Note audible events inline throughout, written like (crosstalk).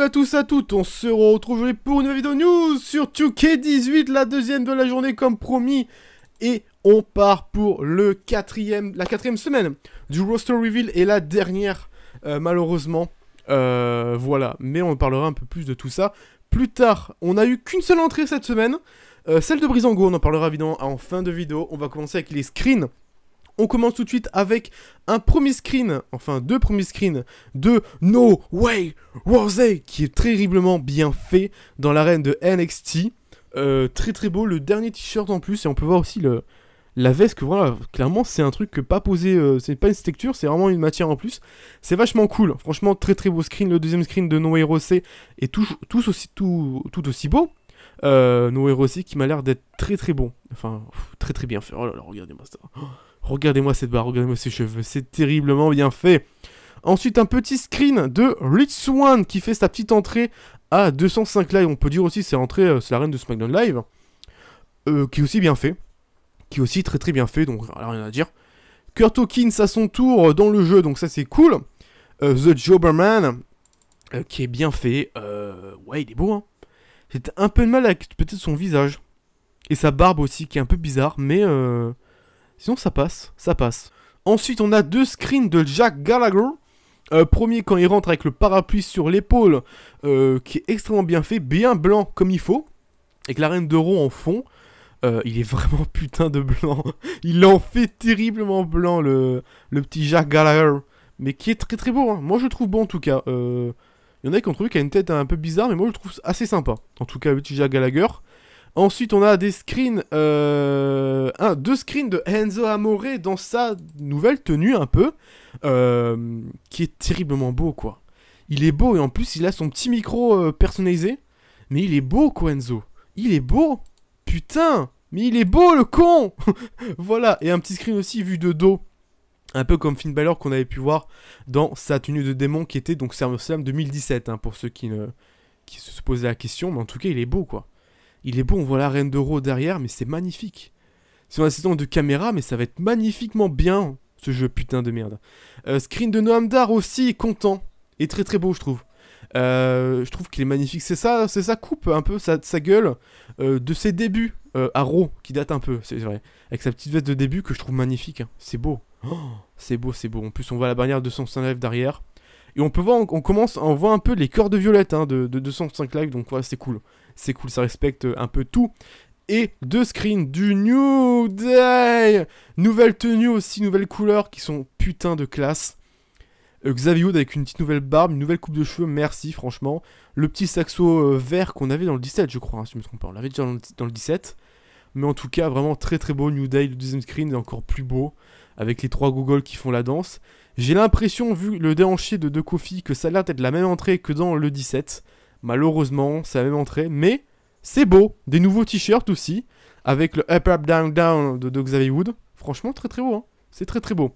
à tous à toutes, on se retrouve pour une nouvelle vidéo news sur 2K18, la deuxième de la journée comme promis. Et on part pour le quatrième, la quatrième semaine du roster reveal et la dernière euh, malheureusement. Euh, voilà, mais on parlera un peu plus de tout ça plus tard. On a eu qu'une seule entrée cette semaine, euh, celle de Brisango, on en parlera évidemment en fin de vidéo. On va commencer avec les screens on commence tout de suite avec un premier screen, enfin deux premiers screens de No Way Z qui est terriblement bien fait dans l'arène de NXT. Euh, très très beau, le dernier t-shirt en plus et on peut voir aussi le, la veste que voilà, clairement c'est un truc que pas posé, euh, c'est pas une texture, c'est vraiment une matière en plus. C'est vachement cool, franchement très très beau screen, le deuxième screen de No Way est tout, tout, aussi, tout, tout aussi beau. Euh, Noé Rossé qui m'a l'air d'être très très bon, enfin très très bien fait. Oh là là, regardez-moi ça. Oh. Regardez-moi cette barre, regardez-moi ses cheveux, c'est terriblement bien fait. Ensuite, un petit screen de Rich qui fait sa petite entrée à 205 lives. On peut dire aussi c'est entrée, euh, c'est la reine de SmackDown Live, euh, qui est aussi bien fait, qui est aussi très très bien fait, donc rien à dire. Kurt Hawkins à son tour dans le jeu, donc ça c'est cool. Euh, The Jobberman, qui est bien fait. ouais, il est beau. Hein. J'ai un peu de mal avec peut-être son visage et sa barbe aussi, qui est un peu bizarre, mais Sinon, ça passe, ça passe. Ensuite, on a deux screens de Jack Gallagher. Euh, premier, quand il rentre avec le parapluie sur l'épaule, euh, qui est extrêmement bien fait, bien blanc comme il faut. Avec la reine d'euro en fond. Euh, il est vraiment (laughs) putain de blanc. il en fait terriblement blanc, le, petit Jack Gallagher. Mais qui est très très beau. Hein. Moi, je trouve bon en tout cas. Il y en a qui ont trouvé qu'il a une tête un peu bizarre, mais moi, je le trouve assez sympa. En tout cas, le petit Jack Gallagher. Ensuite, on a des screens, euh, un, deux screens de Enzo Amore dans sa nouvelle tenue un peu, euh, qui est terriblement beau quoi. Il est beau et en plus il a son petit micro euh, personnalisé, mais il est beau quoi Enzo. Il est beau, putain, mais il est beau le con. (laughs) voilà et un petit screen aussi vu de dos. Un peu comme Finn Balor qu'on avait pu voir dans sa tenue de démon qui était donc Slam 2017 hein, pour ceux qui ne qui se posaient la question, mais en tout cas il est beau quoi. Il est bon, on voit la reine d'euro derrière, mais c'est magnifique. C'est un assistant de caméra, mais ça va être magnifiquement bien, ce jeu putain de merde. Euh, screen de Noam Dar aussi, content. Et très très beau, je trouve. Euh, je trouve qu'il est magnifique. C'est ça, c'est ça coupe un peu, sa, sa gueule euh, de ses débuts à Raw, qui date un peu, c'est vrai. Avec sa petite veste de début que je trouve magnifique. Hein. C'est beau. Oh, c'est beau, c'est beau. En plus, on voit la bannière de 205 lives derrière. Et on peut voir, on, commence, on voit un peu les corps de violette hein, de, 205 lives, donc voilà, c'est cool c'est cool, ça respecte un peu tout. Et deux screens du New Day Nouvelle tenue aussi, nouvelles couleurs qui sont putain de classe. Euh, Xavier avec une petite nouvelle barbe, une nouvelle coupe de cheveux, merci franchement. Le petit saxo euh, vert qu'on avait dans le 17 je crois, hein, si je me trompe pas, on l'avait déjà dans le, 17. Mais en tout cas, vraiment très très beau New Day, le deuxième screen est encore plus beau, avec les trois Google qui font la danse. J'ai l'impression, vu le déhanché de deux Kofi, que ça a l'air d'être la même entrée que dans le 17. Malheureusement, c'est la même entrée, mais c'est beau. Des nouveaux t-shirts aussi, avec le Up Up Down Down de, de Xavier Wood. Franchement, très très beau. Hein. c'est très très beau.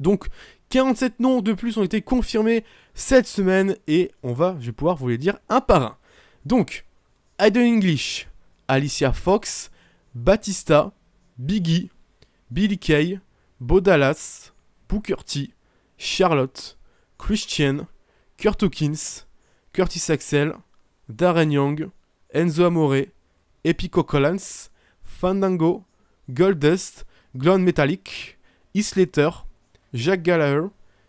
Donc, 47 noms de plus ont été confirmés cette semaine et on va, je vais pouvoir vous les dire un par un. Donc, Aiden English, Alicia Fox, Batista, Biggie, Billy Kay, Bodalas, Booker T, Charlotte, Christian, Kurt Curtis Axel, Darren Young, Enzo Amore, Epico Collins, Fandango, Goldust, Glenn Metallic, Islater, Jack Gallagher,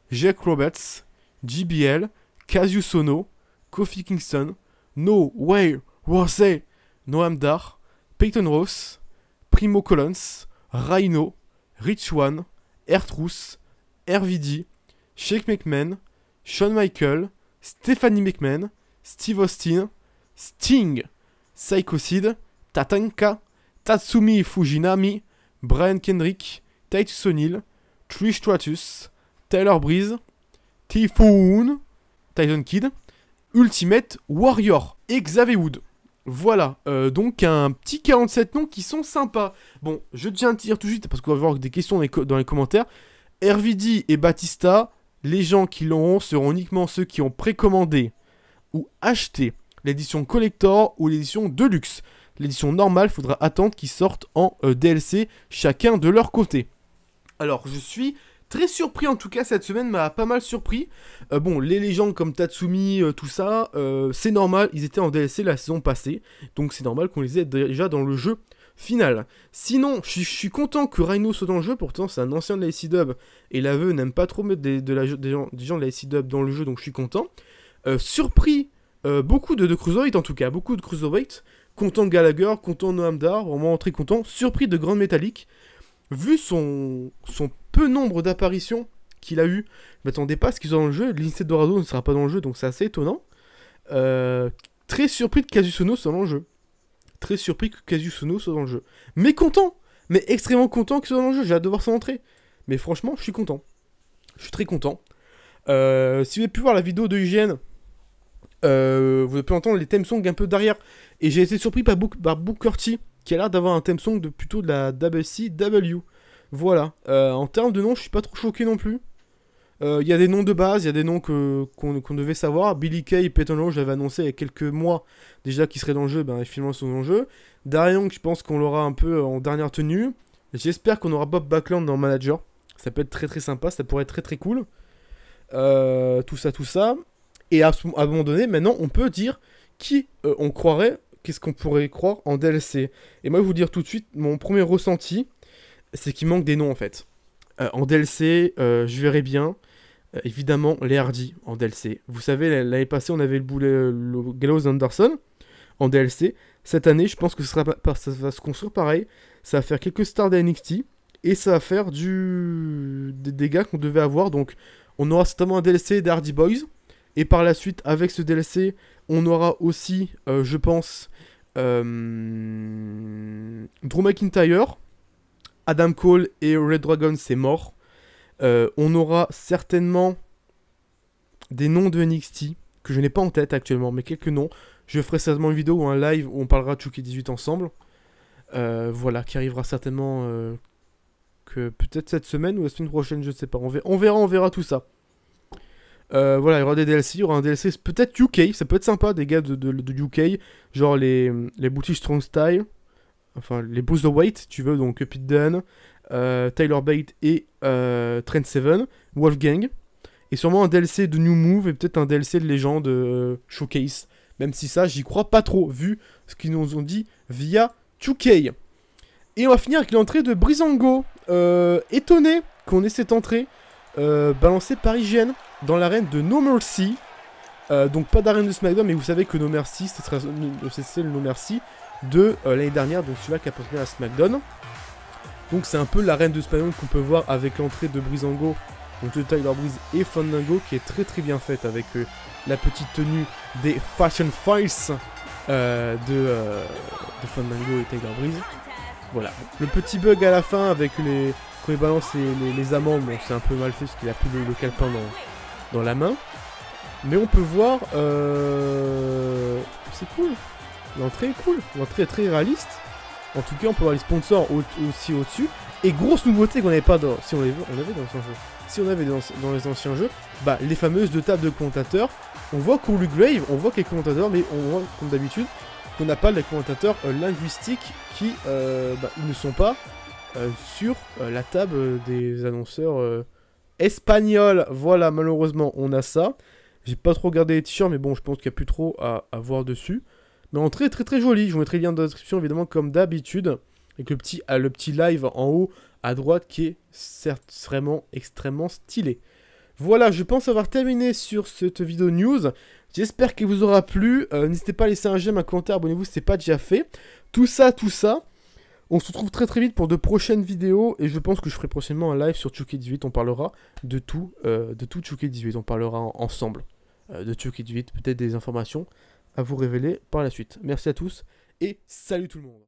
Jack Roberts, JBL, Casius Sono, Kofi Kingston, No Way Rosé, Noam Dar, Peyton Ross, Primo Collins, Rhino, Rich One, Ertrus, RVD, Shake McMahon, Shawn Michael, Stephanie McMahon, Steve Austin, Sting, Psychocide, Tatanka, Tatsumi Fujinami, Brian Kendrick, Titus O'Neill, Trish Stratus, Taylor Breeze, Typhoon, Tyson Kid, Ultimate Warrior et Xavier Wood. Voilà, euh, donc un petit 47 noms qui sont sympas. Bon, je tiens à dire tout de suite, parce qu'on va avoir des questions dans les, dans les commentaires. RVD et Batista, les gens qui l'auront seront uniquement ceux qui ont précommandé ou acheté l'édition collector ou l'édition deluxe. L'édition normale faudra attendre qu'ils sortent en euh, DLC chacun de leur côté. Alors je suis très surpris en tout cas cette semaine m'a pas mal surpris. Euh, bon les légendes comme Tatsumi euh, tout ça c'est normal ils étaient en DLC la saison passée donc c'est normal qu'on les ait déjà dans le jeu Final. Sinon, je suis content que Rhino soit dans le jeu, pourtant c'est un ancien de la Dub, et l'aveu n'aime pas trop mettre des, gens, de la Dub dans le jeu, donc je suis content. Euh, surpris, euh, beaucoup de, de en tout cas, beaucoup de Cruiserweight, content Gallagher, content Noam Dar, vraiment très content, surpris de Grand Metallic, vu son, peu nombre d'apparitions qu'il a eu, mais m'attendais pas ce qu'ils ont dans le jeu, Lindsay Dorado ne sera pas dans le jeu, donc c'est assez étonnant. Euh, très surpris de Kazusono dans le jeu très surpris que Sono soit dans le jeu. Mais content Mais extrêmement content qu'il soit dans le jeu, j'ai hâte de voir son entrée. Mais franchement, je suis content. Je suis très content. Euh, si vous avez pu voir la vidéo de Hygiène, euh, vous avez pu entendre les thèmes songs un peu derrière. Et j'ai été surpris par, Book, par Booker qui a l'air d'avoir un thème song de plutôt de la WCW. Voilà. Euh, en termes de nom, je suis pas trop choqué non plus. Il euh, y a des noms de base, il y a des noms qu'on devait savoir. Billy Kay, Peyton je l'avais annoncé il y a quelques mois déjà qu'il serait dans le jeu, ben, finalement ils sont dans le jeu. Darion, je pense qu'on l'aura un peu en dernière tenue. J'espère qu'on aura Bob Backland dans Manager. Ça peut être très très sympa, ça pourrait être très très cool. Euh, tout ça, tout ça. Et à, un moment donné, maintenant, on peut dire qui euh, on croirait, qu'est-ce qu'on pourrait croire en DLC. Et moi, je vais vous dire tout de suite, mon premier ressenti, c'est qu'il manque des noms en fait. Euh, en DLC, euh, je verrai bien. Euh, évidemment, les Hardy en DLC. Vous savez, l'année passée, on avait le boulet le Gallows Anderson en DLC. Cette année, je pense que ça va se construire pareil. Ça va faire quelques stars de et ça va faire du... des dégâts qu'on devait avoir. Donc, on aura certainement un DLC d'Hardy Boys. Et par la suite, avec ce DLC, on aura aussi, je pense, Drew McIntyre Adam Cole et Red Dragon, c'est mort. Euh, on aura certainement des noms de NXT que je n'ai pas en tête actuellement, mais quelques noms. Je ferai certainement une vidéo ou un live où on parlera de Chucky 18 ensemble. Euh, voilà, qui arrivera certainement euh, que peut-être cette semaine ou la semaine prochaine, je ne sais pas. On, verra, on verra tout ça. voilà, il y aura des DLC, il y aura un DLC peut-être UK, ça peut être sympa, des gars de, UK, genre les, les boutiques Strong Style, enfin les white, tu veux donc pit Dunn, euh, Tyler Bate et euh, Trent Seven, Wolfgang, et sûrement un DLC de New Move et peut-être un DLC de Légende euh, Showcase. Même si ça, j'y crois pas trop, vu ce qu'ils nous ont dit via 2K. Et on va finir avec l'entrée de Brisango euh, étonné qu'on ait cette entrée balancée par IGN dans l'arène de No Mercy. donc pas d'arène de SmackDown, mais vous savez que No Mercy, c'est le No Mercy de euh, l'année dernière, donc celui-là qui appartient à SmackDown. Donc c'est un peu l'arène de Spagnon qu'on peut voir avec l'entrée de Brisango, donc de Tyler Breeze et Fandango qui est très très bien faite avec euh, la petite tenue des Fashion Files euh, de, de, Fandango et Tyler Breeze. Voilà. Le petit bug à la fin avec les. Quand il les, les, amandes, bon, c'est un peu mal fait parce qu'il a plus le, calepin dans, la main. Mais on peut voir. C'est cool. L'entrée est cool, l'entrée est très réaliste. En tout cas, on peut avoir les sponsors aussi au-dessus. Et grosse nouveauté qu'on n'avait pas dans. Si on avait, dans les anciens jeux. Si on avait dans, les anciens jeux, bah les fameuses deux tables de commentateurs. On voit qu'on le grave, on voit qu'il y a commentateurs, mais on voit, comme d'habitude, qu'on n'a pas les commentateurs euh, linguistiques qui euh, bah, ils ne sont pas euh, sur la table des annonceurs espagnols. Voilà, malheureusement, on a ça. J'ai pas trop regardé les t-shirts, mais bon, je pense qu'il n'y a plus trop à voir dessus mais en très très très joli. Je vous mettrai le lien dans la description évidemment comme d'habitude, avec le petit, euh, le petit live en haut à droite qui est certes vraiment extrêmement stylé. Voilà, je pense avoir terminé sur cette vidéo news. J'espère qu'elle vous aura plu. Euh, n'hésitez pas à laisser un j'aime, un commentaire, abonnez-vous si ce n'est pas déjà fait. Tout ça, tout ça. On se retrouve très très vite pour de prochaines vidéos et je pense que je ferai prochainement un live sur Chucky 18. On parlera de tout, euh, de tout 18. On parlera ensemble de Chucky 18, peut-être des informations à vous révéler par la suite. Merci à tous et salut tout le monde.